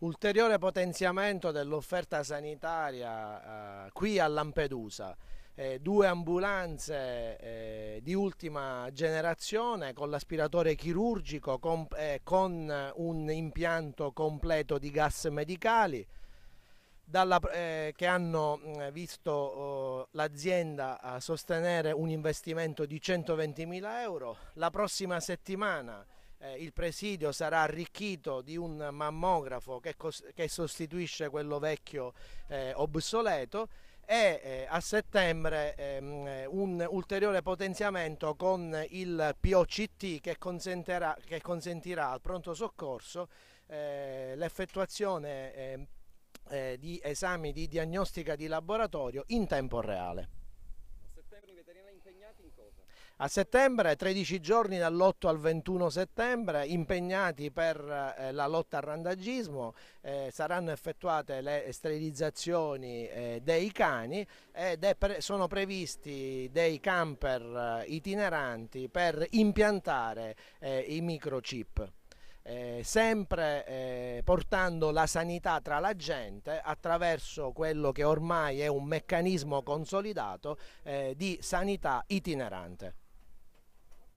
ulteriore potenziamento dell'offerta sanitaria eh, qui a Lampedusa. Eh, due ambulanze eh, di ultima generazione con l'aspiratore chirurgico, con, eh, con un impianto completo di gas medicali. Dalla, eh, che hanno mm, visto oh, l'azienda sostenere un investimento di 120 mila euro. La prossima settimana eh, il presidio sarà arricchito di un mammografo che, che sostituisce quello vecchio eh, obsoleto e eh, a settembre ehm, un ulteriore potenziamento con il POCT che, che consentirà al pronto soccorso eh, l'effettuazione ehm, eh, di esami di diagnostica di laboratorio in tempo reale. A settembre, 13 giorni dall'8 al 21 settembre, impegnati per eh, la lotta al randagismo, eh, saranno effettuate le sterilizzazioni eh, dei cani ed pre sono previsti dei camper eh, itineranti per impiantare eh, i microchip eh, sempre eh, portando la sanità tra la gente attraverso quello che ormai è un meccanismo consolidato eh, di sanità itinerante.